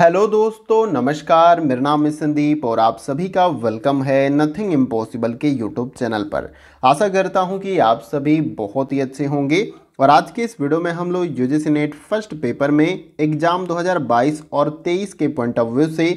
hello दोस्तों नमस्कार मेरा नाम है संदीप और आप सभी का वेलकम है नथिंग इम्पॉसिबल के यूट्यूब चैनल पर आशा करता हूं कि आप सभी बहुत ही अच्छे होंगे और आज के इस वीडियो में हम लोग यूजीसी नेट फर्स्ट पेपर में एग्ज़ाम 2022 और 23 के पॉइंट ऑफ व्यू से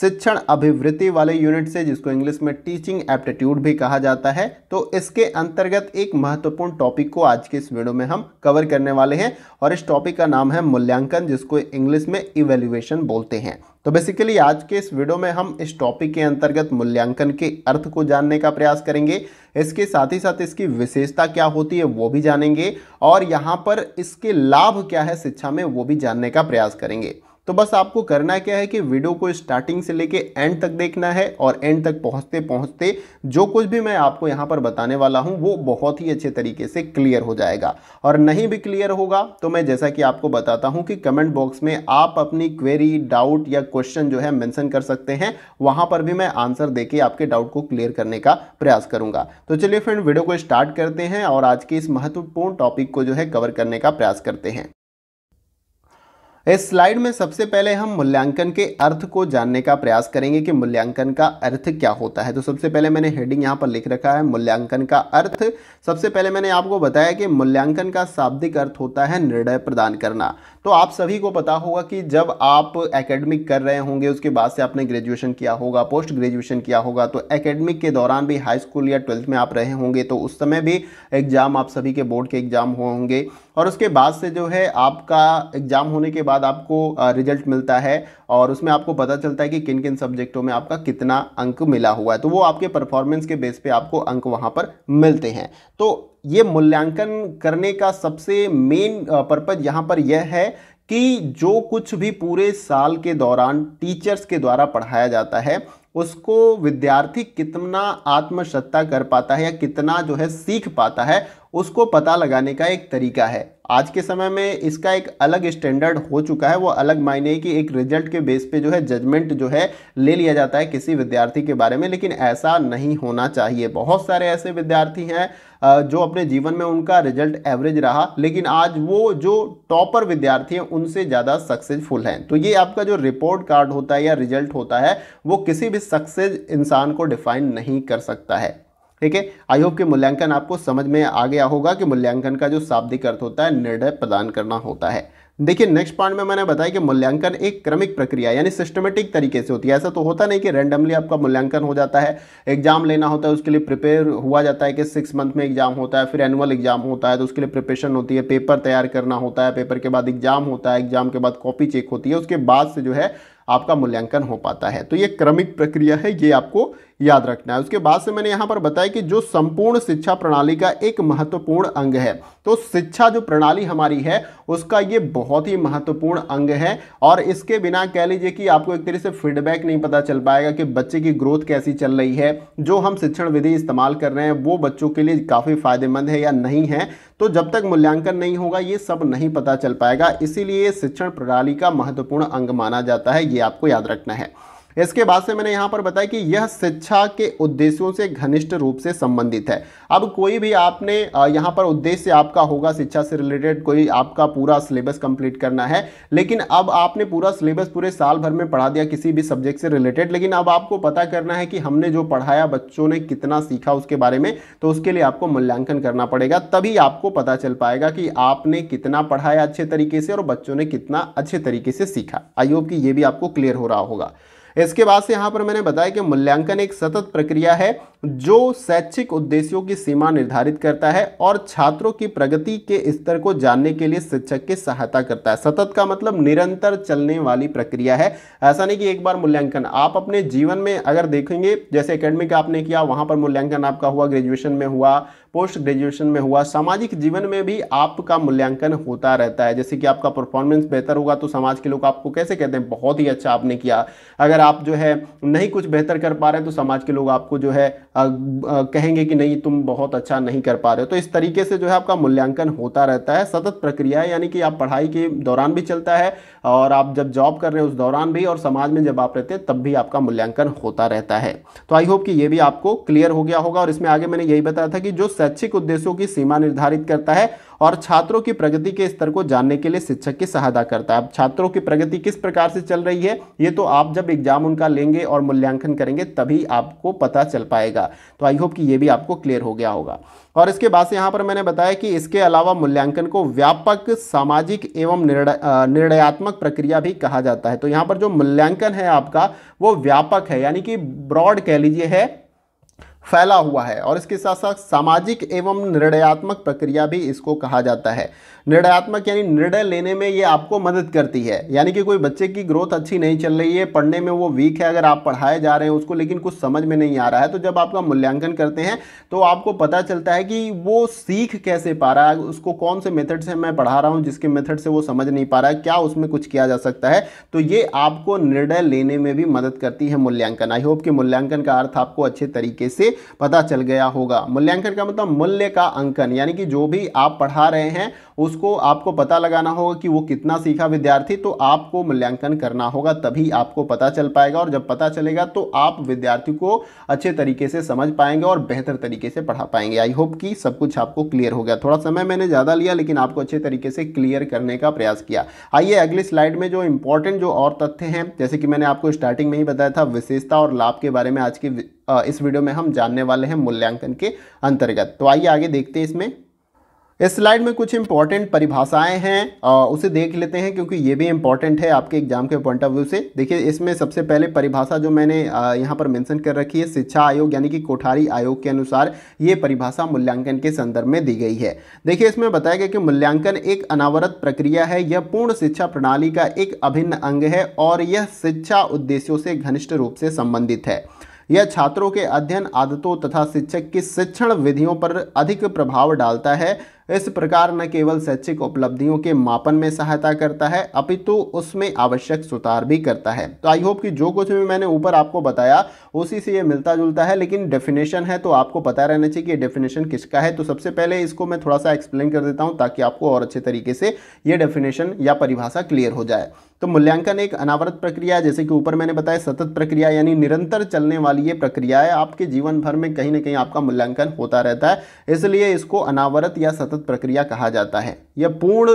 शिक्षण अभिवृत्ति वाले यूनिट से जिसको इंग्लिश में टीचिंग एप्टीट्यूड भी कहा जाता है तो इसके अंतर्गत एक महत्वपूर्ण टॉपिक को आज के इस वीडियो में हम कवर करने वाले हैं और इस टॉपिक का नाम है मूल्यांकन जिसको इंग्लिश में इवेल्युएशन बोलते हैं तो बेसिकली आज के इस वीडियो में हम इस टॉपिक के अंतर्गत मूल्यांकन के अर्थ को जानने का प्रयास करेंगे इसके साथ ही साथ इसकी विशेषता क्या होती है वो भी जानेंगे और यहाँ पर इसके लाभ क्या है शिक्षा में वो भी जानने का प्रयास करेंगे तो बस आपको करना क्या है कि वीडियो को स्टार्टिंग से लेके एंड तक देखना है और एंड तक पहुंचते पहुंचते जो कुछ भी मैं आपको यहाँ पर बताने वाला हूँ वो बहुत ही अच्छे तरीके से क्लियर हो जाएगा और नहीं भी क्लियर होगा तो मैं जैसा कि आपको बताता हूँ कि कमेंट बॉक्स में आप अपनी क्वेरी डाउट या क्वेश्चन जो है मैंसन कर सकते हैं वहाँ पर भी मैं आंसर दे आपके डाउट को क्लियर करने का प्रयास करूँगा तो चलिए फ्रेंड वीडियो को स्टार्ट करते हैं और आज के इस महत्वपूर्ण टॉपिक को जो है कवर करने का प्रयास करते हैं इस स्लाइड में सबसे पहले हम मूल्यांकन के अर्थ को जानने का प्रयास करेंगे कि मूल्यांकन का अर्थ क्या होता है तो सबसे पहले मैंने हेडिंग यहाँ पर लिख रखा है मूल्यांकन का अर्थ सबसे पहले मैंने आपको बताया कि मूल्यांकन का शाब्दिक अर्थ होता है निर्णय प्रदान करना तो आप सभी को पता होगा कि जब आप एकेडमिक कर रहे होंगे उसके बाद से आपने ग्रेजुएशन किया होगा पोस्ट ग्रेजुएशन किया होगा तो एकेडमिक के दौरान भी हाई स्कूल या ट्वेल्थ में आप रहे होंगे तो उस समय भी एग्ज़ाम आप सभी के बोर्ड के एग्ज़ाम हुए होंगे और उसके बाद से जो है आपका एग्ज़ाम होने के बाद आपको रिजल्ट मिलता है और उसमें आपको पता चलता है कि किन किन सब्जेक्टों में आपका कितना अंक मिला हुआ है तो वो आपके परफॉर्मेंस के बेस पे आपको अंक वहाँ पर मिलते हैं तो ये मूल्यांकन करने का सबसे मेन पर्पज यहाँ पर यह है कि जो कुछ भी पूरे साल के दौरान टीचर्स के द्वारा पढ़ाया जाता है उसको विद्यार्थी कितना आत्मसत्ता कर पाता है या कितना जो है सीख पाता है उसको पता लगाने का एक तरीका है आज के समय में इसका एक अलग स्टैंडर्ड हो चुका है वो अलग मायने कि एक रिजल्ट के बेस पे जो है जजमेंट जो है ले लिया जाता है किसी विद्यार्थी के बारे में लेकिन ऐसा नहीं होना चाहिए बहुत सारे ऐसे विद्यार्थी हैं जो अपने जीवन में उनका रिजल्ट एवरेज रहा लेकिन आज वो जो टॉपर विद्यार्थी हैं उनसे ज़्यादा सक्सेसफुल हैं तो ये आपका जो रिपोर्ट कार्ड होता है या रिजल्ट होता है वो किसी भी सक्सेस इंसान को डिफाइन नहीं कर सकता है ठीक है आई होप कि मूल्यांकन आपको समझ में आ गया होगा कि मूल्यांकन का जो शाब्दिक अर्थ होता है निर्णय प्रदान करना होता है देखिए नेक्स्ट पॉइंट में मैंने बताया कि मूल्यांकन एक क्रमिक प्रक्रिया यानी सिस्टमेटिक तरीके से होती है ऐसा तो होता नहीं कि रैंडमली आपका मूल्यांकन हो जाता है एग्जाम लेना होता है उसके लिए प्रिपेयर हुआ जाता है कि सिक्स मंथ में एग्जाम होता है फिर एनुअल एग्जाम होता है तो उसके लिए प्रिपरेशन होती है पेपर तैयार करना होता है पेपर के बाद एग्जाम होता है एग्जाम के बाद कॉपी चेक होती है उसके बाद से जो है आपका मूल्यांकन हो पाता है तो ये क्रमिक प्रक्रिया है ये आपको याद रखना है उसके बाद से मैंने यहाँ पर बताया कि जो संपूर्ण शिक्षा प्रणाली का एक महत्वपूर्ण अंग है तो शिक्षा जो प्रणाली हमारी है उसका ये बहुत ही महत्वपूर्ण अंग है और इसके बिना कह लीजिए कि आपको एक तरह से फीडबैक नहीं पता चल पाएगा कि बच्चे की ग्रोथ कैसी चल रही है जो हम शिक्षण विधि इस्तेमाल कर रहे हैं वो बच्चों के लिए काफ़ी फायदेमंद है या नहीं है तो जब तक मूल्यांकन नहीं होगा ये सब नहीं पता चल पाएगा इसीलिए शिक्षण प्रणाली का महत्वपूर्ण अंग माना जाता है ये आपको याद रखना है इसके बाद से मैंने यहाँ पर बताया कि यह शिक्षा के उद्देश्यों से घनिष्ठ रूप से संबंधित है अब कोई भी आपने यहाँ पर उद्देश्य आपका होगा शिक्षा से रिलेटेड कोई आपका पूरा सिलेबस कंप्लीट करना है लेकिन अब आपने पूरा सिलेबस पूरे साल भर में पढ़ा दिया किसी भी सब्जेक्ट से रिलेटेड लेकिन अब आपको पता करना है कि हमने जो पढ़ाया बच्चों ने कितना सीखा उसके बारे में तो उसके लिए आपको मूल्यांकन करना पड़ेगा तभी आपको पता चल पाएगा कि आपने कितना पढ़ाया अच्छे तरीके से और बच्चों ने कितना अच्छे तरीके से सीखा आई होप कि ये भी आपको क्लियर हो रहा होगा इसके बाद से यहाँ पर मैंने बताया कि मूल्यांकन एक सतत प्रक्रिया है जो शैक्षिक उद्देश्यों की सीमा निर्धारित करता है और छात्रों की प्रगति के स्तर को जानने के लिए शिक्षक की सहायता करता है सतत का मतलब निरंतर चलने वाली प्रक्रिया है ऐसा नहीं कि एक बार मूल्यांकन आप अपने जीवन में अगर देखेंगे जैसे अकेडमिक आपने किया वहाँ पर मूल्यांकन आपका हुआ ग्रेजुएशन में हुआ पोस्ट ग्रेजुएशन में हुआ सामाजिक जीवन में भी आपका मूल्यांकन होता रहता है जैसे कि आपका परफॉर्मेंस बेहतर होगा तो समाज के लोग आपको कैसे कहते हैं बहुत ही अच्छा आपने किया अगर आप जो है नहीं कुछ बेहतर कर पा रहे तो समाज के लोग आपको जो है आ, आ, कहेंगे कि नहीं तुम बहुत अच्छा नहीं कर पा रहे हो तो इस तरीके से जो है आपका मूल्यांकन होता रहता है सतत प्रक्रिया यानी कि आप पढ़ाई के दौरान भी चलता है और आप जब जॉब कर रहे हैं उस दौरान भी और समाज में जब आप रहते हैं तब भी आपका मूल्यांकन होता रहता है तो आई होप कि ये भी आपको क्लियर हो गया होगा और इसमें आगे मैंने यही बताया था कि जो शैक्षिक उद्देश्यों की सीमा निर्धारित करता है और छात्रों की प्रगति के स्तर को जानने के लिए शिक्षक की सहायता करता है अब छात्रों की प्रगति किस प्रकार से चल रही है ये तो आप जब एग्जाम उनका लेंगे और मूल्यांकन करेंगे तभी आपको पता चल पाएगा तो आई होप कि ये भी आपको क्लियर हो गया होगा और इसके बाद से यहाँ पर मैंने बताया कि इसके अलावा मूल्यांकन को व्यापक सामाजिक एवं निर्णयात्मक प्रक्रिया भी कहा जाता है तो यहाँ पर जो मूल्यांकन है आपका वो व्यापक है यानी कि ब्रॉड कह लीजिए है फैला हुआ है और इसके साथ साथ सामाजिक एवं निर्णयात्मक प्रक्रिया भी इसको कहा जाता है निर्णयात्मक यानी निर्णय लेने में ये आपको मदद करती है यानी कि कोई बच्चे की ग्रोथ अच्छी नहीं चल रही है पढ़ने में वो वीक है अगर आप पढ़ाए जा रहे हैं उसको लेकिन कुछ समझ में नहीं आ रहा है तो जब आपका मूल्यांकन करते हैं तो आपको पता चलता है कि वो सीख कैसे पा रहा है उसको कौन से मेथड से मैं पढ़ा रहा हूँ जिसके मेथड से वो समझ नहीं पा रहा है क्या उसमें कुछ किया जा सकता है तो ये आपको निर्णय लेने में भी मदद करती है मूल्यांकन आई होप कि मूल्यांकन का अर्थ आपको अच्छे तरीके से पता चल गया होगा मूल्यांकन का मतलब मूल्य का अंकन यानी कि जो भी आप पढ़ा रहे हैं उस उसको आपको पता लगाना होगा कि वो कितना सीखा विद्यार्थी तो आपको मूल्यांकन करना होगा तभी आपको पता चल पाएगा और जब पता चलेगा तो आप विद्यार्थी को अच्छे तरीके से समझ पाएंगे और बेहतर तरीके से पढ़ा पाएंगे आई होप कि सब कुछ आपको क्लियर हो गया थोड़ा समय मैंने ज़्यादा लिया लेकिन आपको अच्छे तरीके से क्लियर करने का प्रयास किया आइए अगली स्लाइड में जो इंपॉर्टेंट जो और तथ्य हैं जैसे कि मैंने आपको स्टार्टिंग में ही बताया था विशेषता और लाभ के बारे में आज की इस वीडियो में हम जानने वाले हैं मूल्यांकन के अंतर्गत तो आइए आगे देखते हैं इसमें इस स्लाइड में कुछ इंपॉर्टेंट परिभाषाएं हैं आ, उसे देख लेते हैं क्योंकि ये भी इंपॉर्टेंट है आपके एग्जाम के पॉइंट ऑफ व्यू से देखिए इसमें सबसे पहले परिभाषा जो मैंने यहाँ पर मेंशन कर रखी है शिक्षा आयोग यानी कि कोठारी आयोग के अनुसार ये परिभाषा मूल्यांकन के संदर्भ में दी गई है देखिए इसमें बताया गया कि मूल्यांकन एक अनावरत प्रक्रिया है यह पूर्ण शिक्षा प्रणाली का एक अभिन्न अंग है और यह शिक्षा उद्देश्यों से घनिष्ठ रूप से संबंधित है यह छात्रों के अध्ययन आदतों तथा शिक्षक की शिक्षण विधियों पर अधिक प्रभाव डालता है इस प्रकार न केवल शैक्षिक उपलब्धियों के मापन में सहायता करता है अपितु तो उसमें आवश्यक सुधार भी करता है तो आई होप कि जो कुछ भी मैंने ऊपर आपको बताया उसी से ये मिलता जुलता है लेकिन डेफिनेशन है तो आपको पता रहना चाहिए कि ये डेफिनेशन किसका है तो सबसे पहले इसको मैं थोड़ा सा एक्सप्लेन कर देता हूँ ताकि आपको और अच्छे तरीके से ये डेफिनेशन या परिभाषा क्लियर हो जाए तो मूल्यांकन एक अनावरत प्रक्रिया है जैसे कि ऊपर मैंने बताया सतत प्रक्रिया यानी निरंतर चलने वाली ये प्रक्रिया है आपके जीवन भर में कहीं ना कहीं आपका मूल्यांकन होता रहता है इसलिए इसको अनावरत या सतत प्रक्रिया कहा जाता है यह पूर्ण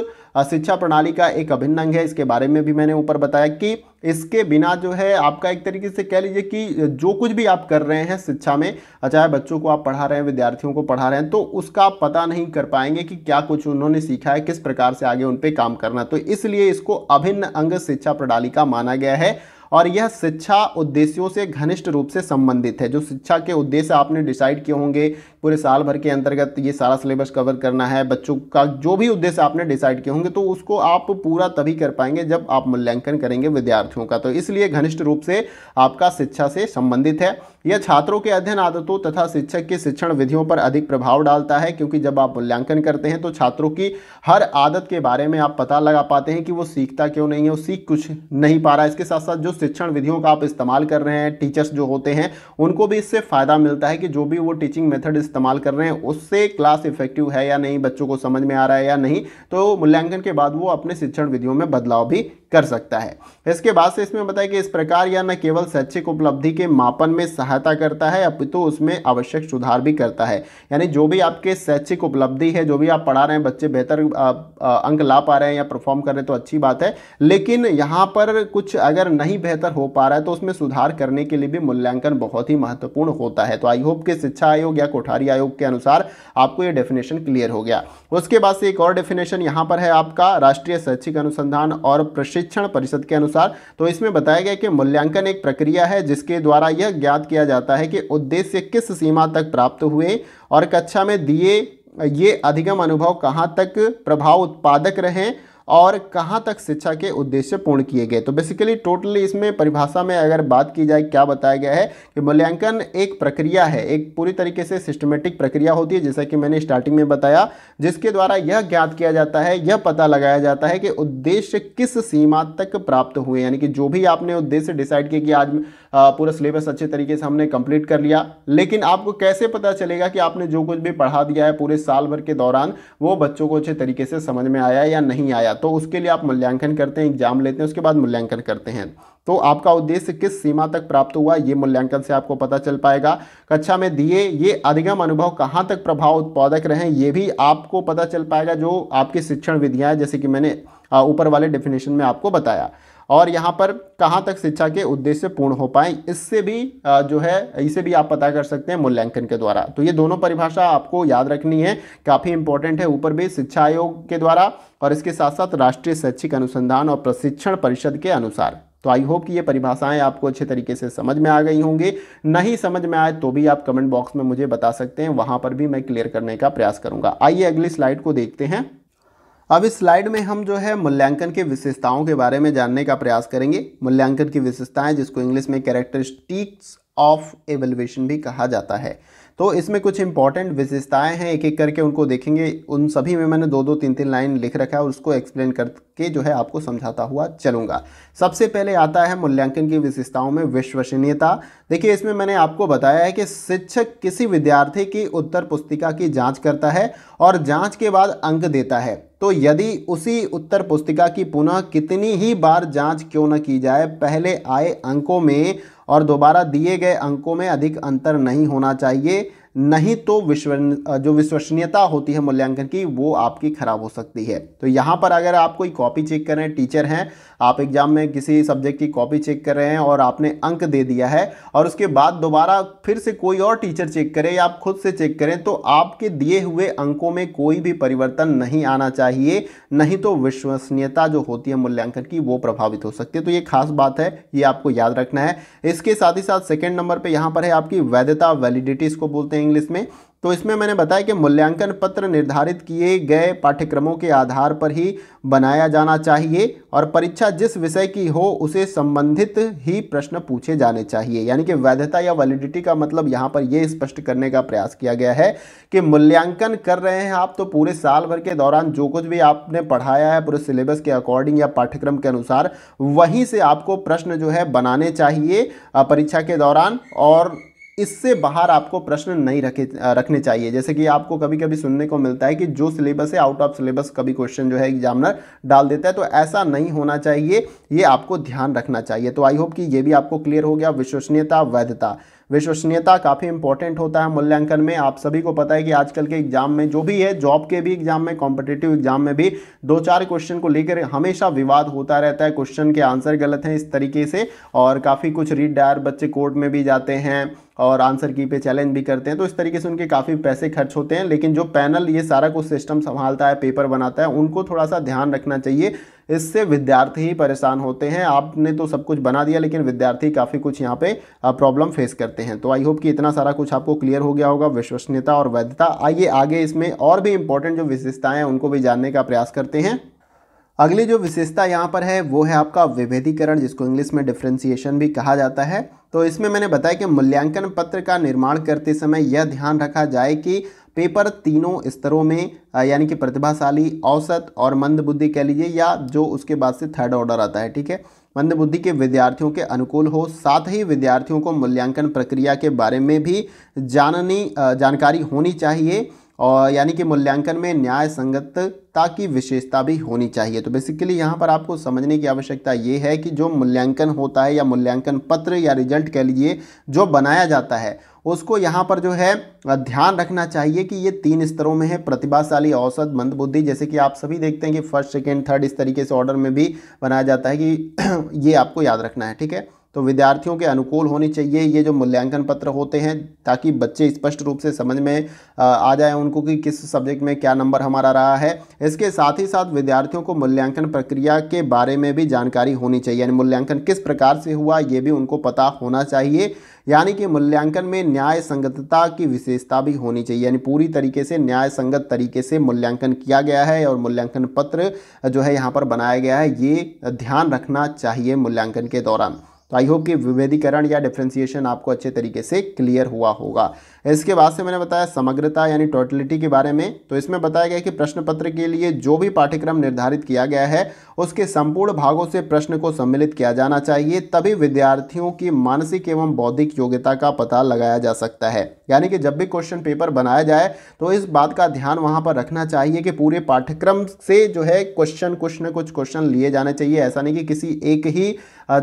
शिक्षा प्रणाली का एक अभिन्न अंग है इसके बारे में भी मैंने ऊपर बताया कि इसके बिना जो है आपका एक तरीके से कह लीजिए कि जो कुछ भी आप कर रहे हैं शिक्षा में चाहे बच्चों को आप पढ़ा रहे हैं विद्यार्थियों को पढ़ा रहे हैं तो उसका आप पता नहीं कर पाएंगे कि क्या कुछ उन्होंने सीखा है किस प्रकार से आगे उन पर काम करना तो इसलिए इसको अभिन्न अंग शिक्षा प्रणाली का माना गया है और यह शिक्षा उद्देश्यों से घनिष्ठ रूप से संबंधित है जो शिक्षा के उद्देश्य आपने डिसाइड किए होंगे पूरे साल भर के अंतर्गत ये सारा सिलेबस कवर करना है बच्चों का जो भी उद्देश्य आपने डिसाइड किए होंगे तो उसको आप पूरा तभी कर पाएंगे जब आप मूल्यांकन करेंगे विद्यार्थियों का तो इसलिए घनिष्ठ रूप से आपका शिक्षा से संबंधित है यह छात्रों के अध्ययन आदतों तथा शिक्षक के शिक्षण विधियों पर अधिक प्रभाव डालता है क्योंकि जब आप मूल्यांकन करते हैं तो छात्रों की हर आदत के बारे में आप पता लगा पाते हैं कि वो सीखता क्यों नहीं है वो सीख कुछ नहीं पा रहा इसके साथ साथ जो शिक्षण विधियों का आप इस्तेमाल कर रहे हैं टीचर्स जो होते हैं उनको भी इससे फ़ायदा मिलता है कि जो भी वो टीचिंग मेथड इस्तेमाल कर रहे हैं उससे क्लास इफेक्टिव है या नहीं बच्चों को समझ में आ रहा है या नहीं तो मूल्यांकन के बाद वो अपने शिक्षण विधियों में बदलाव भी कर सकता है इसके बाद से इसमें बताया कि इस प्रकार या न केवल शैक्षिक उपलब्धि के मापन में सहायता करता है अपितु तो उसमें आवश्यक सुधार भी करता है यानी जो भी आपके शैक्षिक उपलब्धि है जो भी आप पढ़ा रहे हैं बच्चे बेहतर अंक ला पा रहे हैं या परफॉर्म कर रहे हैं तो अच्छी बात है लेकिन यहाँ पर कुछ अगर नहीं बेहतर हो पा रहा है तो उसमें सुधार करने के लिए भी मूल्यांकन बहुत ही महत्वपूर्ण होता है तो आई होप कि शिक्षा आयोग या कोठारी कार्य आयोग के अनुसार आपको ये डेफिनेशन क्लियर हो गया उसके बाद से एक और डेफिनेशन यहाँ पर है आपका राष्ट्रीय शैक्षिक अनुसंधान और प्रशिक्षण परिषद के अनुसार तो इसमें बताया गया कि मूल्यांकन एक प्रक्रिया है जिसके द्वारा यह ज्ञात किया जाता है कि उद्देश्य किस सीमा तक प्राप्त हुए और कक्षा में दिए ये अधिगम अनुभव कहाँ तक प्रभाव उत्पादक रहें और कहाँ तक शिक्षा के उद्देश्य पूर्ण किए गए तो बेसिकली टोटली इसमें परिभाषा में अगर बात की जाए क्या बताया गया है कि मूल्यांकन एक प्रक्रिया है एक पूरी तरीके से सिस्टमेटिक प्रक्रिया होती है जैसा कि मैंने स्टार्टिंग में बताया जिसके द्वारा यह ज्ञात किया जाता है यह पता लगाया जाता है कि उद्देश्य किस सीमा तक प्राप्त हुए यानी कि जो भी आपने उद्देश्य डिसाइड किया कि आज पूरा सिलेबस अच्छे तरीके से हमने कंप्लीट कर लिया लेकिन आपको कैसे पता चलेगा कि आपने जो कुछ भी पढ़ा दिया है पूरे साल भर के दौरान वो बच्चों को अच्छे तरीके से समझ में आया या नहीं आया तो उसके लिए आप मूल्यांकन करते हैं एग्जाम लेते हैं उसके बाद मूल्यांकन करते हैं तो आपका उद्देश्य किस सीमा तक प्राप्त हुआ ये मूल्यांकन से आपको पता चल पाएगा कक्षा में दिए ये अधिगम अनुभव कहाँ तक प्रभाव उत्पादक रहे ये भी आपको पता चल पाएगा जो आपकी शिक्षण विधियाँ जैसे कि मैंने ऊपर वाले डेफिनेशन में आपको बताया और यहाँ पर कहाँ तक शिक्षा के उद्देश्य पूर्ण हो पाए इससे भी जो है इसे भी आप पता कर सकते हैं मूल्यांकन के द्वारा तो ये दोनों परिभाषा आपको याद रखनी है काफ़ी इंपॉर्टेंट है ऊपर भी शिक्षा आयोग के द्वारा और इसके साथ साथ राष्ट्रीय शैक्षिक अनुसंधान और प्रशिक्षण परिषद के अनुसार तो आई होप कि ये परिभाषाएं आपको अच्छे तरीके से समझ में आ गई होंगी नहीं समझ में आए तो भी आप कमेंट बॉक्स में मुझे बता सकते हैं वहां पर भी मैं क्लियर करने का प्रयास करूंगा आइए अगली स्लाइड को देखते हैं अब इस स्लाइड में हम जो है मूल्यांकन की विशेषताओं के बारे में जानने का प्रयास करेंगे मूल्यांकन की विशेषताएं जिसको इंग्लिश में कैरेक्टरिस्टिक्स ऑफ एवेलुएशन भी कहा जाता है तो इसमें कुछ इंपॉर्टेंट विशेषताएं हैं एक एक करके उनको देखेंगे उन सभी में मैंने दो दो तीन तीन लाइन लिख रखा है और उसको एक्सप्लेन करके जो है आपको समझाता हुआ चलूंगा सबसे पहले आता है मूल्यांकन की विशेषताओं में विश्वसनीयता देखिए इसमें मैंने आपको बताया है कि शिक्षक किसी विद्यार्थी की उत्तर पुस्तिका की जाँच करता है और जाँच के बाद अंक देता है तो यदि उसी उत्तर पुस्तिका की पुनः कितनी ही बार जांच क्यों न की जाए पहले आए अंकों में और दोबारा दिए गए अंकों में अधिक अंतर नहीं होना चाहिए नहीं तो विश्व जो विश्वसनीयता होती है मूल्यांकन की वो आपकी ख़राब हो सकती है तो यहाँ पर अगर आप कोई कॉपी चेक कर रहे हैं टीचर हैं आप एग्ज़ाम में किसी सब्जेक्ट की कॉपी चेक कर रहे हैं और आपने अंक दे दिया है और उसके बाद दोबारा फिर से कोई और टीचर चेक करें या आप खुद से चेक करें तो आपके दिए हुए अंकों में कोई भी परिवर्तन नहीं आना चाहिए नहीं तो विश्वसनीयता जो होती है मूल्यांकन की वो प्रभावित हो सकती है तो ये खास बात है ये आपको याद रखना है इसके साथ ही साथ सेकेंड नंबर पर यहाँ पर है आपकी वैधता वैलिडिटी इसको बोलते हैं इंग्लिश में तो इसमें मैंने बताया कि मूल्यांकन पत्र निर्धारित किए गए पाठ्यक्रमों के आधार पर ही बनाया जाना चाहिए और परीक्षा जिस विषय की हो उसे संबंधित ही प्रश्न पूछे जाने चाहिए यानी कि वैधता या वैलिडिटी का मतलब यहाँ पर यह स्पष्ट करने का प्रयास किया गया है कि मूल्यांकन कर रहे हैं आप तो पूरे साल भर के दौरान जो कुछ भी आपने पढ़ाया है पूरे सिलेबस के अकॉर्डिंग या पाठ्यक्रम के अनुसार वहीं से आपको प्रश्न जो है बनाने चाहिए परीक्षा के दौरान और इससे बाहर आपको प्रश्न नहीं रखे रखने चाहिए जैसे कि आपको कभी कभी सुनने को मिलता है कि जो सिलेबस है आउट ऑफ सिलेबस कभी क्वेश्चन जो है एग्जामिनर डाल देता है तो ऐसा नहीं होना चाहिए ये आपको ध्यान रखना चाहिए तो आई होप कि ये भी आपको क्लियर हो गया विश्वसनीयता वैधता विश्वसनीयता काफ़ी इंपॉर्टेंट होता है मूल्यांकन में आप सभी को पता है कि आजकल के एग्जाम में जो भी है जॉब के भी एग्जाम में कॉम्पिटेटिव एग्जाम में भी दो चार क्वेश्चन को लेकर हमेशा विवाद होता रहता है क्वेश्चन के आंसर गलत हैं इस तरीके से और काफ़ी कुछ रीड डायर बच्चे कोर्ट में भी जाते हैं और आंसर की पे चैलेंज भी करते हैं तो इस तरीके से उनके काफ़ी पैसे खर्च होते हैं लेकिन जो पैनल ये सारा कुछ सिस्टम संभालता है पेपर बनाता है उनको थोड़ा सा ध्यान रखना चाहिए इससे विद्यार्थी ही परेशान होते हैं आपने तो सब कुछ बना दिया लेकिन विद्यार्थी काफ़ी कुछ यहाँ पे प्रॉब्लम फेस करते हैं तो आई होप कि इतना सारा कुछ आपको क्लियर हो गया होगा विश्वसनीयता और वैधता आइए आगे इसमें और भी इम्पोर्टेंट जो विशेषताएँ हैं उनको भी जानने का प्रयास करते हैं अगली जो विशेषता यहाँ पर है वो है आपका विभेदीकरण जिसको इंग्लिश में डिफ्रेंसिएशन भी कहा जाता है तो इसमें मैंने बताया कि मूल्यांकन पत्र का निर्माण करते समय यह ध्यान रखा जाए कि पेपर तीनों स्तरों में यानी कि प्रतिभाशाली औसत और मंदबुद्धि कह लीजिए या जो उसके बाद से थर्ड ऑर्डर आता है ठीक है मंदबुद्धि के विद्यार्थियों के अनुकूल हो साथ ही विद्यार्थियों को मूल्यांकन प्रक्रिया के बारे में भी जाननी जानकारी होनी चाहिए और यानी कि मूल्यांकन में न्याय संगतता की विशेषता भी होनी चाहिए तो बेसिकली यहाँ पर आपको समझने की आवश्यकता ये है कि जो मूल्यांकन होता है या मूल्यांकन पत्र या रिजल्ट के लिए जो बनाया जाता है उसको यहाँ पर जो है ध्यान रखना चाहिए कि ये तीन स्तरों में है प्रतिभाशाली औसत मंदबुद्धि जैसे कि आप सभी देखते हैं कि फर्स्ट सेकेंड थर्ड इस तरीके से ऑर्डर में भी बनाया जाता है कि ये आपको याद रखना है ठीक है तो विद्यार्थियों के अनुकूल होनी चाहिए ये जो मूल्यांकन पत्र होते हैं ताकि बच्चे स्पष्ट रूप से समझ में आ जाए उनको कि किस सब्जेक्ट में क्या नंबर हमारा रहा है इसके साथ ही साथ विद्यार्थियों को मूल्यांकन प्रक्रिया के बारे में भी जानकारी होनी चाहिए यानी मूल्यांकन किस प्रकार से हुआ ये भी उनको पता होना चाहिए यानी कि मूल्यांकन में न्याय संगतता की विशेषता भी होनी चाहिए यानी पूरी तरीके से न्याय संगत तरीके से मूल्यांकन किया गया है और मूल्यांकन पत्र जो है यहाँ पर बनाया गया है ये ध्यान रखना चाहिए मूल्यांकन के दौरान तो आई होप कि विभेदीकरण या डिफ्रेंसिएशन आपको अच्छे तरीके से क्लियर हुआ होगा इसके बाद से मैंने बताया समग्रता यानी टोटलिटी के बारे में तो इसमें बताया गया कि प्रश्न पत्र के लिए जो भी पाठ्यक्रम निर्धारित किया गया है उसके संपूर्ण भागों से प्रश्न को सम्मिलित किया जाना चाहिए तभी विद्यार्थियों की मानसिक एवं बौद्धिक योग्यता का पता लगाया जा सकता है यानी कि जब भी क्वेश्चन पेपर बनाया जाए तो इस बात का ध्यान वहाँ पर रखना चाहिए कि पूरे पाठ्यक्रम से जो है क्वेश्चन कुछ न कुछ क्वेश्चन लिए जाने चाहिए ऐसा नहीं कि किसी एक ही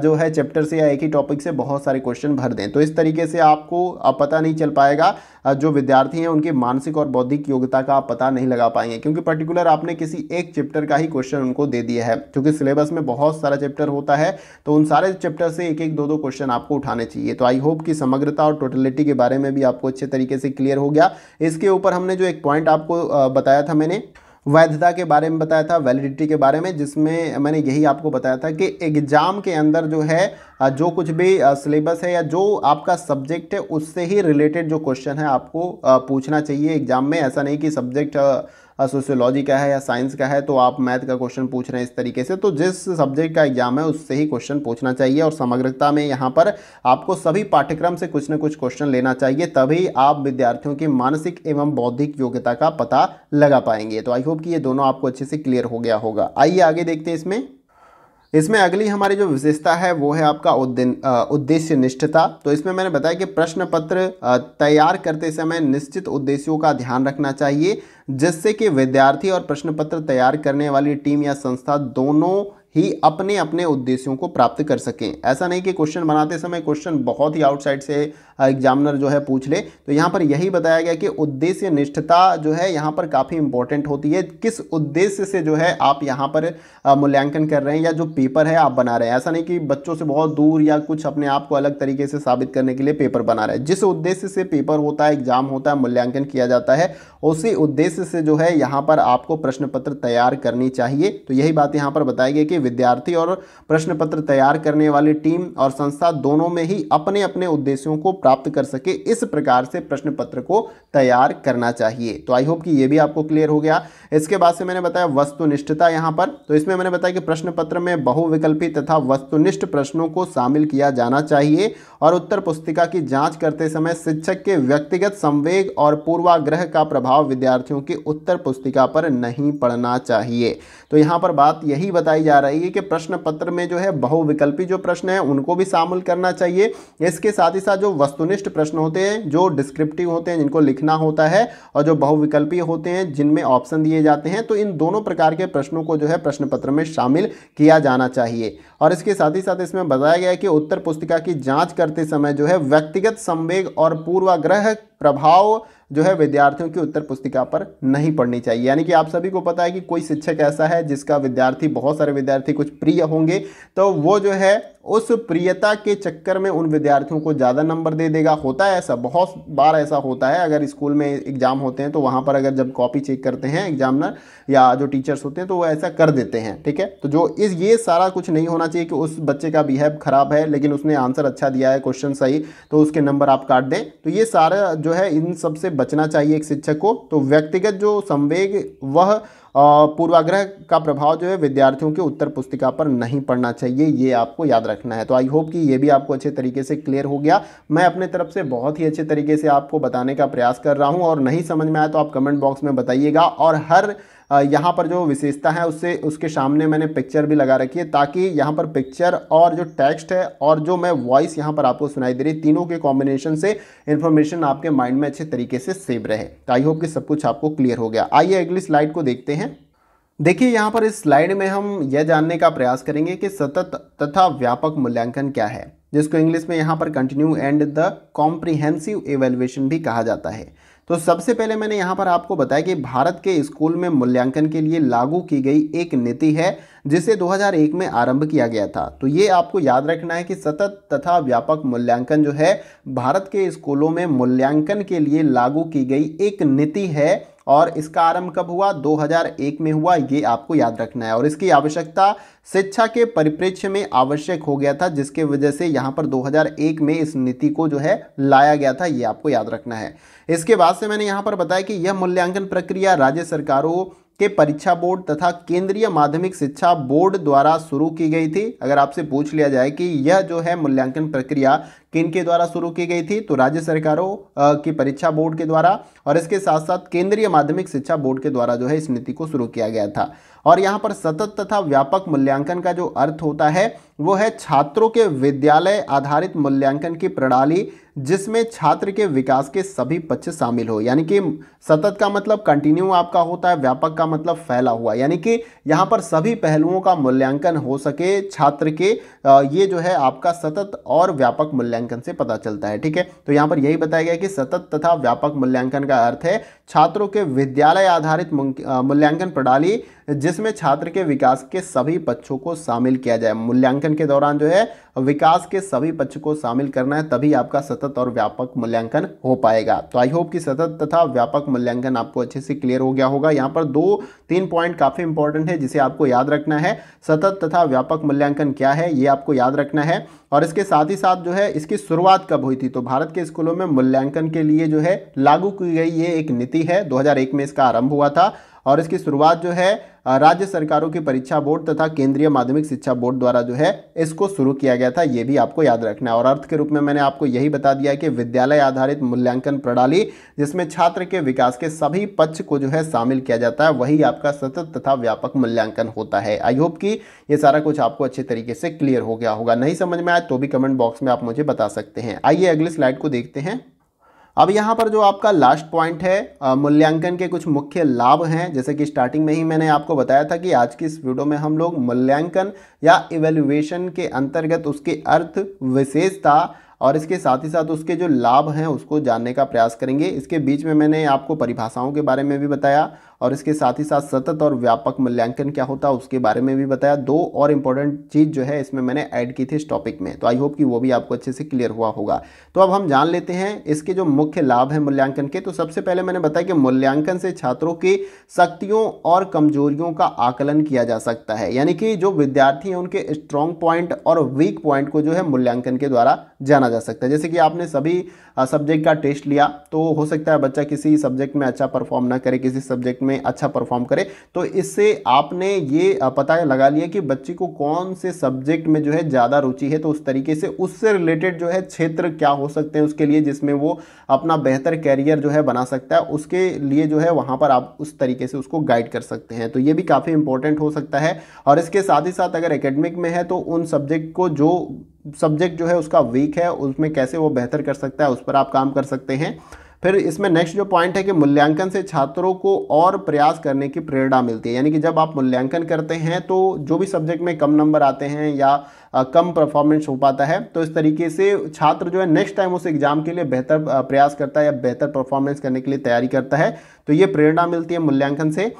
जो है चैप्टर से या एक ही टॉपिक से बहुत सारे क्वेश्चन भर दें तो इस तरीके से आपको पता नहीं चल पाएगा जो विद्यार्थी हैं उनकी मानसिक और बौद्धिक योग्यता का आप पता नहीं लगा पाएंगे क्योंकि पर्टिकुलर आपने किसी एक चैप्टर का ही क्वेश्चन उनको दे दिया है क्योंकि सिलेबस में बहुत सारा चैप्टर होता है तो उन सारे चैप्टर से एक एक दो दो क्वेश्चन आपको उठाने चाहिए तो आई होप कि समग्रता और टोटलिटी के बारे में भी आपको अच्छे तरीके से क्लियर हो गया इसके ऊपर हमने जो एक पॉइंट आपको बताया था मैंने वैधता के बारे में बताया था वैलिडिटी के बारे में जिसमें मैंने यही आपको बताया था कि एग्ज़ाम के अंदर जो है जो कुछ भी सिलेबस है या जो आपका सब्जेक्ट है उससे ही रिलेटेड जो क्वेश्चन है आपको पूछना चाहिए एग्ज़ाम में ऐसा नहीं कि सब्जेक्ट सोशियोलॉजी का है या साइंस का है तो आप मैथ का क्वेश्चन पूछ रहे हैं इस तरीके से तो जिस सब्जेक्ट का एग्जाम है उससे ही क्वेश्चन पूछना चाहिए और समग्रता में यहाँ पर आपको सभी पाठ्यक्रम से कुछ ना कुछ क्वेश्चन लेना चाहिए तभी आप विद्यार्थियों की मानसिक एवं बौद्धिक योग्यता का पता लगा पाएंगे तो आई होप कि ये दोनों आपको अच्छे से क्लियर हो गया होगा आइए आगे देखते हैं इसमें इसमें अगली हमारी जो विशेषता है वो है आपका उद्देश्य निष्ठता तो इसमें मैंने बताया कि प्रश्न पत्र तैयार करते समय निश्चित उद्देश्यों का ध्यान रखना चाहिए जिससे कि विद्यार्थी और प्रश्न पत्र तैयार करने वाली टीम या संस्था दोनों ही अपने अपने उद्देश्यों को प्राप्त कर सकें ऐसा नहीं कि क्वेश्चन बनाते समय क्वेश्चन बहुत ही आउटसाइड से एग्जामिनर जो है पूछ ले तो यहाँ पर यही बताया गया कि उद्देश्य निष्ठता जो है यहाँ पर काफ़ी इंपॉर्टेंट होती है किस उद्देश्य से जो है आप यहाँ पर मूल्यांकन कर रहे हैं या जो पेपर है आप बना रहे हैं ऐसा नहीं कि बच्चों से बहुत दूर या कुछ अपने आप को अलग तरीके से साबित करने के लिए पेपर बना रहे हैं जिस उद्देश्य से पेपर होता है एग्जाम होता है मूल्यांकन किया जाता है उसी उद्देश्य से जो है यहाँ पर आपको प्रश्न पत्र तैयार करनी चाहिए तो यही बात यहाँ पर बताई गई कि विद्यार्थी और प्रश्न पत्र तैयार करने वाली टीम और संस्था दोनों में ही अपने अपने उद्देश्यों को प्राप्त कर सके इस प्रकार से प्रश्न पत्र को तैयार करना चाहिए तो आई होप कि ये भी आपको क्लियर हो गया इसके बाद से मैंने बताया वस्तुनिष्ठता यहाँ पर तो इसमें मैंने बताया कि प्रश्न पत्र में बहुविकल्पी तथा वस्तुनिष्ठ प्रश्नों को शामिल किया जाना चाहिए और उत्तर पुस्तिका की जाँच करते समय शिक्षक के व्यक्तिगत संवेग और पूर्वाग्रह का प्रभाव विद्यार्थियों के उत्तर पुस्तिका पर नहीं पड़ना चाहिए तो यहाँ पर बात यही बताई जा रही है कि प्रश्न पत्र में जो है बहुविकल्पी जो प्रश्न है उनको भी शामिल करना चाहिए इसके साथ ही साथ जो वस्तुनिष्ठ प्रश्न होते हैं जो डिस्क्रिप्टिव होते हैं जिनको लिखना होता है और जो बहुविकल्पी होते हैं जिनमें ऑप्शन दिए जाते हैं तो इन दोनों प्रकार के प्रश्नों को जो है प्रश्न पत्र में शामिल किया जाना चाहिए और इसके साथ ही साथ इसमें बताया गया कि उत्तर पुस्तिका की जाँच करते समय जो है व्यक्तिगत संवेग और पूर्वाग्रह प्रभाव जो है विद्यार्थियों की उत्तर पुस्तिका पर नहीं पढ़नी चाहिए यानी कि आप सभी को पता है कि कोई शिक्षक ऐसा है जिसका विद्यार्थी बहुत सारे विद्यार्थी कुछ प्रिय होंगे तो वो जो है उस प्रियता के चक्कर में उन विद्यार्थियों को ज़्यादा नंबर दे देगा होता है ऐसा बहुत बार ऐसा होता है अगर स्कूल में एग्ज़ाम होते हैं तो वहाँ पर अगर जब कॉपी चेक करते हैं एग्जामिनर या जो टीचर्स होते हैं तो वो ऐसा कर देते हैं ठीक है तो जो इस ये सारा कुछ नहीं होना चाहिए कि उस बच्चे का बिहेव ख़राब है लेकिन उसने आंसर अच्छा दिया है क्वेश्चन सही तो उसके नंबर आप काट दें तो ये सारा जो है इन सबसे बचना चाहिए एक शिक्षक को तो व्यक्तिगत जो संवेग वह पूर्वाग्रह का प्रभाव जो है विद्यार्थियों के उत्तर पुस्तिका पर नहीं पड़ना चाहिए ये आपको याद रखना है तो आई होप कि ये भी आपको अच्छे तरीके से क्लियर हो गया मैं अपने तरफ से बहुत ही अच्छे तरीके से आपको बताने का प्रयास कर रहा हूँ और नहीं समझ में आया तो आप कमेंट बॉक्स में बताइएगा और हर यहाँ पर जो विशेषता है उससे उसके सामने मैंने पिक्चर भी लगा रखी है ताकि यहाँ पर पिक्चर और जो टेक्स्ट है और जो मैं वॉइस यहाँ पर आपको सुनाई दे रही तीनों के कॉम्बिनेशन से इन्फॉर्मेशन आपके माइंड में अच्छे तरीके से सेव रहे तो आई होप कि सब कुछ आपको क्लियर हो गया आइए अगली स्लाइड को देखते हैं देखिए यहाँ पर इस स्लाइड में हम यह जानने का प्रयास करेंगे कि सतत तथा व्यापक मूल्यांकन क्या है जिसको इंग्लिश में यहाँ पर continue and the comprehensive evaluation भी कहा जाता है तो सबसे पहले मैंने यहाँ पर आपको बताया कि भारत के स्कूल में मूल्यांकन के लिए लागू की गई एक नीति है जिसे 2001 में आरंभ किया गया था तो ये आपको याद रखना है कि सतत तथा व्यापक मूल्यांकन जो है भारत के स्कूलों में मूल्यांकन के लिए लागू की गई एक नीति है और इसका आरंभ कब हुआ 2001 में हुआ ये आपको याद रखना है और इसकी आवश्यकता शिक्षा के परिप्रेक्ष्य में आवश्यक हो गया था जिसके वजह से यहाँ पर 2001 में इस नीति को जो है लाया गया था ये आपको याद रखना है इसके बाद से मैंने यहाँ पर बताया कि यह मूल्यांकन प्रक्रिया राज्य सरकारों के परीक्षा बोर्ड तथा केंद्रीय माध्यमिक शिक्षा बोर्ड द्वारा शुरू की गई थी अगर आपसे पूछ लिया जाए कि यह जो है मूल्यांकन प्रक्रिया किन के द्वारा शुरू की गई थी तो राज्य सरकारों की परीक्षा बोर्ड के द्वारा और इसके साथ साथ केंद्रीय माध्यमिक शिक्षा बोर्ड के द्वारा जो है इस नीति को शुरू किया गया था और यहाँ पर सतत तथा व्यापक मूल्यांकन का जो अर्थ होता है वो है छात्रों के विद्यालय आधारित मूल्यांकन की प्रणाली जिसमें छात्र के विकास के सभी पक्ष शामिल हो यानी कि सतत का मतलब कंटिन्यू आपका होता है व्यापक का मतलब फैला हुआ यानी कि यहाँ पर सभी पहलुओं का मूल्यांकन हो सके छात्र के ये जो है आपका सतत और व्यापक मूल्यांकन से पता चलता है ठीक है तो यहाँ पर यही बताया गया कि सतत तथा व्यापक मूल्यांकन का अर्थ है छात्रों के विद्यालय आधारित मूल्यांकन प्रणाली जिसमें छात्र के विकास के सभी पक्षों को शामिल किया जाए मूल्यांकन के दौरान जो है विकास के सभी पक्ष को शामिल करना है तभी आपका सतत और व्यापक मूल्यांकन हो पाएगा तो आई होप कि सतत तथा व्यापक मूल्यांकन आपको अच्छे से क्लियर हो गया होगा यहाँ पर दो तीन पॉइंट काफ़ी इंपॉर्टेंट है जिसे आपको याद रखना है सतत तथा व्यापक मूल्यांकन क्या है ये आपको याद रखना है और इसके साथ ही साथ जो है इसकी शुरुआत कब हुई थी तो भारत के स्कूलों में मूल्यांकन के लिए जो है लागू की गई ये एक नीति है 2001 में इसका आरंभ हुआ था और इसकी शुरुआत जो है राज्य सरकारों की परीक्षा बोर्ड तथा केंद्रीय माध्यमिक शिक्षा बोर्ड द्वारा जो है इसको शुरू किया गया था ये भी आपको याद रखना है और अर्थ के रूप में मैंने आपको यही बता दिया कि विद्यालय आधारित मूल्यांकन प्रणाली जिसमें छात्र के विकास के सभी पक्ष को जो है शामिल किया जाता है वही आपका सतत तथा व्यापक मूल्यांकन होता है आई होप कि ये सारा कुछ आपको अच्छे तरीके से क्लियर हो गया होगा नहीं समझ में आए तो भी कमेंट बॉक्स में आप मुझे बता सकते हैं आइए अगले स्लाइड को देखते हैं अब यहाँ पर जो आपका लास्ट पॉइंट है मूल्यांकन के कुछ मुख्य लाभ हैं जैसे कि स्टार्टिंग में ही मैंने आपको बताया था कि आज की इस वीडियो में हम लोग मूल्यांकन या इवेल्युएशन के अंतर्गत उसके अर्थ विशेषता और इसके साथ ही साथ उसके जो लाभ हैं उसको जानने का प्रयास करेंगे इसके बीच में मैंने आपको परिभाषाओं के बारे में भी बताया और इसके साथ ही साथ सतत और व्यापक मूल्यांकन क्या होता है उसके बारे में भी बताया दो और इंपॉर्टेंट चीज़ जो है इसमें मैंने ऐड की थी इस टॉपिक में तो आई होप कि वो भी आपको अच्छे से क्लियर हुआ होगा तो अब हम जान लेते हैं इसके जो मुख्य लाभ है मूल्यांकन के तो सबसे पहले मैंने बताया कि मूल्यांकन से छात्रों की शक्तियों और कमजोरियों का आकलन किया जा सकता है यानी कि जो विद्यार्थी हैं उनके स्ट्रॉन्ग पॉइंट और वीक पॉइंट को जो है मूल्यांकन के द्वारा जाना जा सकता है जैसे कि आपने सभी सब्जेक्ट का टेस्ट लिया तो हो सकता है बच्चा किसी सब्जेक्ट में अच्छा परफॉर्म ना करे किसी सब्जेक्ट में अच्छा परफॉर्म करे तो इससे आपने ये पता लगा लिया कि बच्चे को कौन से सब्जेक्ट में जो है ज़्यादा रुचि है तो उस तरीके से उससे रिलेटेड जो है क्षेत्र क्या हो सकते हैं उसके लिए जिसमें वो अपना बेहतर कैरियर जो है बना सकता है उसके लिए जो है वहाँ पर आप उस तरीके से उसको गाइड कर सकते हैं तो ये भी काफ़ी इंपॉर्टेंट हो सकता है और इसके साथ ही साथ अगर एकेडमिक में है तो उन सब्जेक्ट को जो सब्जेक्ट जो है उसका वीक है उसमें कैसे वो बेहतर कर सकता है उस पर आप काम कर सकते हैं फिर इसमें नेक्स्ट जो पॉइंट है कि मूल्यांकन से छात्रों को और प्रयास करने की प्रेरणा मिलती है यानी कि जब आप मूल्यांकन करते हैं तो जो भी सब्जेक्ट में कम नंबर आते हैं या कम परफॉर्मेंस हो पाता है तो इस तरीके से छात्र जो है नेक्स्ट टाइम उस एग्ज़ाम के लिए बेहतर प्रयास करता है या बेहतर परफॉर्मेंस करने के लिए तैयारी करता है तो ये प्रेरणा मिलती है मूल्यांकन से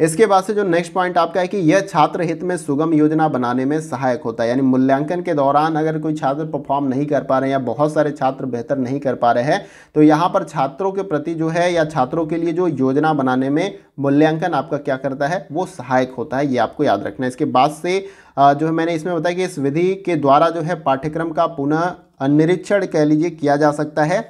इसके बाद से जो नेक्स्ट पॉइंट आपका है कि यह छात्र हित में सुगम योजना बनाने में सहायक होता है यानी मूल्यांकन के दौरान अगर कोई छात्र परफॉर्म नहीं कर पा रहे हैं या बहुत सारे छात्र बेहतर नहीं कर पा रहे हैं तो यहाँ पर छात्रों के प्रति जो है या छात्रों के लिए जो योजना बनाने में मूल्यांकन आपका क्या करता है वो सहायक होता है ये आपको याद रखना है इसके बाद से जो है मैंने इसमें बताया कि इस विधि के द्वारा जो है पाठ्यक्रम का पुनः निरीक्षण कह लीजिए किया जा सकता है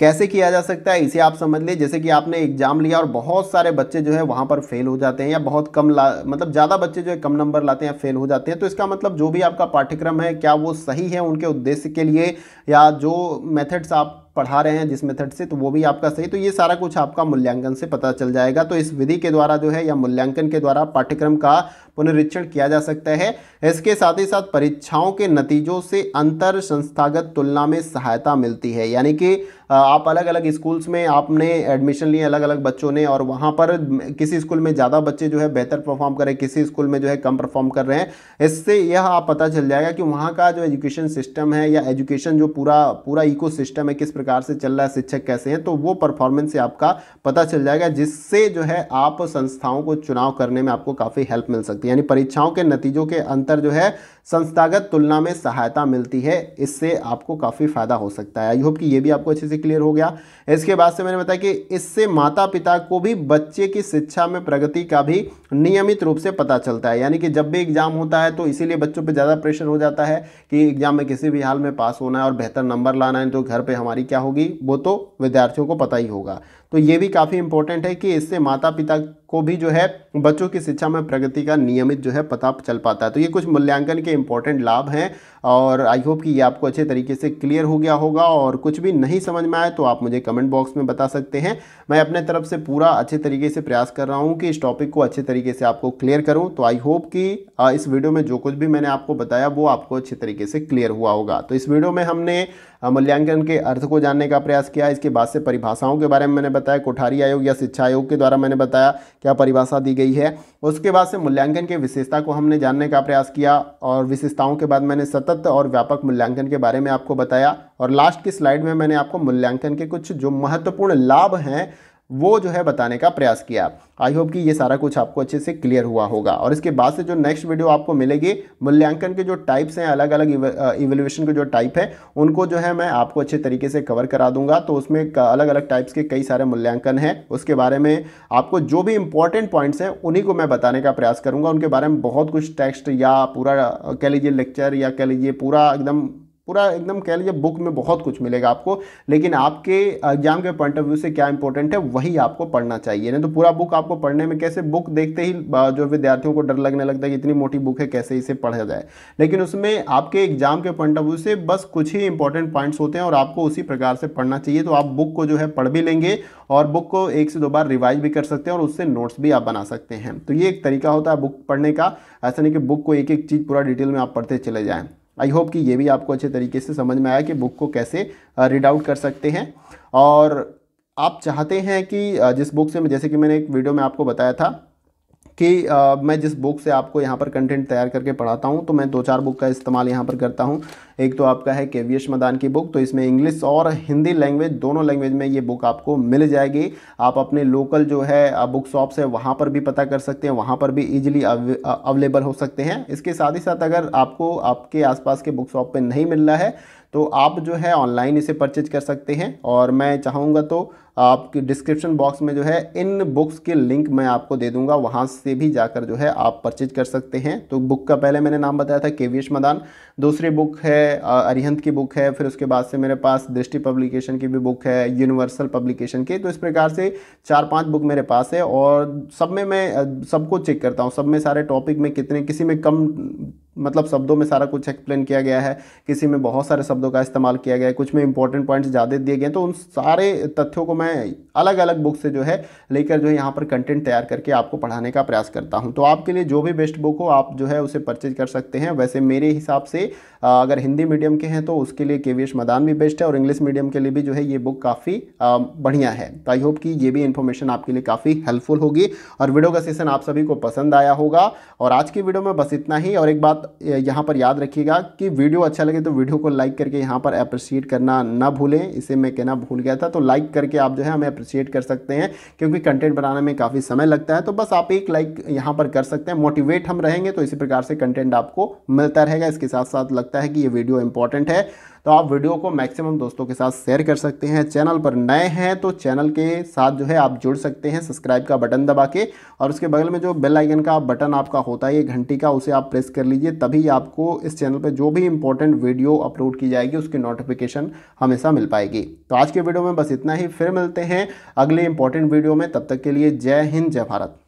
कैसे किया जा सकता है इसे आप समझ लें जैसे कि आपने एग्जाम लिया और बहुत सारे बच्चे जो है वहाँ पर फेल हो जाते हैं या बहुत कम ला मतलब ज़्यादा बच्चे जो है कम नंबर लाते हैं फेल हो जाते हैं तो इसका मतलब जो भी आपका पाठ्यक्रम है क्या वो सही है उनके उद्देश्य के लिए या जो मेथड्स आप पढ़ा रहे हैं जिस मेथड से तो वो भी आपका सही तो ये सारा कुछ आपका मूल्यांकन से पता चल जाएगा तो इस विधि के द्वारा जो है या मूल्यांकन के द्वारा पाठ्यक्रम का पुनरीक्षण किया जा सकता है इसके साथ ही साथ परीक्षाओं के नतीजों से अंतर संस्थागत तुलना में सहायता मिलती है यानी कि आप अलग अलग स्कूल्स में आपने एडमिशन लिए अलग अलग बच्चों ने और वहाँ पर किसी स्कूल में ज़्यादा बच्चे जो है बेहतर परफॉर्म कर रहे हैं किसी स्कूल में जो है कम परफॉर्म कर रहे हैं इससे यह आप पता चल जाएगा कि वहाँ का जो एजुकेशन सिस्टम है या एजुकेशन जो पूरा पूरा इको है किस प्रकार से चल रहा है शिक्षक कैसे हैं तो वो परफॉर्मेंस से आपका पता चल जाएगा जिससे जो है आप संस्थाओं को चुनाव करने में आपको काफ़ी हेल्प मिल सकती है यानी परीक्षाओं के नतीजों के अंतर जो है संस्थागत तुलना में सहायता मिलती है इससे आपको काफ़ी फ़ायदा हो सकता है आई होप कि ये भी आपको अच्छे से क्लियर हो गया इसके बाद से मैंने बताया कि इससे माता पिता को भी बच्चे की शिक्षा में प्रगति का भी नियमित रूप से पता चलता है यानी कि जब भी एग्ज़ाम होता है तो इसीलिए बच्चों पर ज़्यादा प्रेशर हो जाता है कि एग्ज़ाम में किसी भी हाल में पास होना है और बेहतर नंबर लाना है तो घर पर हमारी क्या होगी वो तो विद्यार्थियों को पता ही होगा तो ये भी काफ़ी इंपॉर्टेंट है कि इससे माता पिता को भी जो है बच्चों की शिक्षा में प्रगति का नियमित जो है पता चल पाता है तो ये कुछ मूल्यांकन के इंपॉर्टेंट लाभ हैं और आई होप कि ये आपको अच्छे तरीके से क्लियर हो गया होगा और कुछ भी नहीं समझ में आए तो आप मुझे कमेंट बॉक्स में बता सकते हैं मैं अपने तरफ से पूरा अच्छे तरीके से प्रयास कर रहा हूँ कि इस टॉपिक को अच्छे तरीके से आपको क्लियर करूँ तो आई होप कि इस वीडियो में जो कुछ भी मैंने आपको बताया वो आपको अच्छे तरीके से क्लियर हुआ होगा तो इस वीडियो में हमने हाँ, मूल्यांकन के अर्थ को जानने का प्रयास किया इसके बाद से परिभाषाओं के बारे में मैंने बताया कोठारी आयोग या शिक्षा आयोग के द्वारा मैंने बताया क्या परिभाषा दी गई है उसके बाद से मूल्यांकन के विशेषता को हमने जानने का प्रयास किया और विशेषताओं के बाद मैंने सतत और व्यापक मूल्यांकन के बारे में आपको बताया और लास्ट की स्लाइड में मैंने आपको मूल्यांकन के कुछ जो महत्वपूर्ण लाभ हैं वो जो है बताने का प्रयास किया आई होप कि ये सारा कुछ आपको अच्छे से क्लियर हुआ होगा और इसके बाद से जो नेक्स्ट वीडियो आपको मिलेगी मूल्यांकन के जो टाइप्स हैं अलग अलग इवेल्यूशन के जो टाइप है उनको जो है मैं आपको अच्छे तरीके से कवर करा दूंगा तो उसमें अलग अलग टाइप्स के कई सारे मूल्यांकन हैं उसके बारे में आपको जो भी इंपॉर्टेंट पॉइंट्स हैं उन्हीं को मैं बताने का प्रयास करूँगा उनके बारे में बहुत कुछ टेक्स्ट या पूरा कह लीजिए लेक्चर या कह लीजिए पूरा एकदम पूरा एकदम कह लीजिए बुक में बहुत कुछ मिलेगा आपको लेकिन आपके एग्जाम के पॉइंट ऑफ व्यू से क्या इंपॉर्टेंट है वही आपको पढ़ना चाहिए नहीं तो पूरा बुक आपको पढ़ने में कैसे बुक देखते ही जो विद्यार्थियों को डर लगने लगता है कि इतनी मोटी बुक है कैसे इसे पढ़ा जाए लेकिन उसमें आपके एग्जाम के पॉइंट ऑफ व्यू से बस कुछ ही इंपॉर्टेंट पॉइंट्स होते हैं और आपको उसी प्रकार से पढ़ना चाहिए तो आप बुक को जो है पढ़ भी लेंगे और बुक को एक से दो बार रिवाइज भी कर सकते हैं और उससे नोट्स भी आप बना सकते हैं तो ये एक तरीका होता है बुक पढ़ने का ऐसा नहीं कि बुक को एक एक चीज़ पूरा डिटेल में आप पढ़ते चले जाएँ आई होप कि ये भी आपको अच्छे तरीके से समझ में आया कि बुक को कैसे रीड आउट कर सकते हैं और आप चाहते हैं कि जिस बुक से जैसे कि मैंने एक वीडियो में आपको बताया था कि मैं जिस बुक से आपको यहाँ पर कंटेंट तैयार करके पढ़ाता हूँ तो मैं दो चार बुक का इस्तेमाल यहाँ पर करता हूँ एक तो आपका है के वी एस मदान की बुक तो इसमें इंग्लिश और हिंदी लैंग्वेज दोनों लैंग्वेज में ये बुक आपको मिल जाएगी आप अपने लोकल जो है बुक शॉप्स है वहाँ पर भी पता कर सकते हैं वहाँ पर भी ईजिली अवेलेबल हो सकते हैं इसके साथ ही साथ अगर आपको आपके आसपास के बुक शॉप पर नहीं मिल रहा है तो आप जो है ऑनलाइन इसे परचेज कर सकते हैं और मैं चाहूँगा तो आपके डिस्क्रिप्शन बॉक्स में जो है इन बुक्स के लिंक मैं आपको दे दूंगा वहाँ से भी जाकर जो है आप परचेज कर सकते हैं तो बुक का पहले मैंने नाम बताया था के वी एस मदान दूसरी बुक है है अरिहंत की बुक है फिर उसके बाद से मेरे पास दृष्टि पब्लिकेशन की भी बुक है यूनिवर्सल पब्लिकेशन की तो इस प्रकार से चार पांच बुक मेरे पास है और सब में मैं सबको चेक करता हूँ सब में सारे टॉपिक में कितने किसी में कम मतलब शब्दों में सारा कुछ एक्सप्लेन किया गया है किसी में बहुत सारे शब्दों का इस्तेमाल किया गया है कुछ में इंपॉर्टेंट पॉइंट्स ज़्यादा दिए गए हैं तो उन सारे तथ्यों को मैं अलग अलग बुक से जो है लेकर जो है यहाँ पर कंटेंट तैयार करके आपको पढ़ाने का प्रयास करता हूँ तो आपके लिए जो भी बेस्ट बुक हो आप जो है उसे परचेज कर सकते हैं वैसे मेरे हिसाब से अगर हिंदी मीडियम के हैं तो उसके लिए के मदान भी बेस्ट है और इंग्लिश मीडियम के लिए भी जो है ये बुक काफ़ी बढ़िया है तो आई होप कि ये भी इन्फॉर्मेशन आपके लिए काफ़ी हेल्पफुल होगी और वीडियो का सेशन आप सभी को पसंद आया होगा और आज की वीडियो में बस इतना ही और एक बात यहाँ पर याद रखिएगा कि वीडियो अच्छा लगे तो वीडियो को लाइक करके यहाँ पर अप्रिशिएट करना ना भूलें इसे मैं कहना भूल गया था तो लाइक करके आप जो है हमें अप्रिशिएट कर सकते हैं क्योंकि कंटेंट बनाने में काफ़ी समय लगता है तो बस आप एक लाइक यहाँ पर कर सकते हैं मोटिवेट हम रहेंगे तो इसी प्रकार से कंटेंट आपको मिलता रहेगा इसके साथ साथ लगता है कि ये वीडियो इंपॉर्टेंट है तो आप वीडियो को मैक्सिमम दोस्तों के साथ शेयर कर सकते हैं चैनल पर नए हैं तो चैनल के साथ जो है आप जुड़ सकते हैं सब्सक्राइब का बटन दबा के और उसके बगल में जो बेल आइकन का बटन आपका होता है ये घंटी का उसे आप प्रेस कर लीजिए तभी आपको इस चैनल पर जो भी इंपॉर्टेंट वीडियो अपलोड की जाएगी उसकी नोटिफिकेशन हमेशा मिल पाएगी तो आज के वीडियो में बस इतना ही फिर मिलते हैं अगले इंपॉर्टेंट वीडियो में तब तक के लिए जय हिंद जय भारत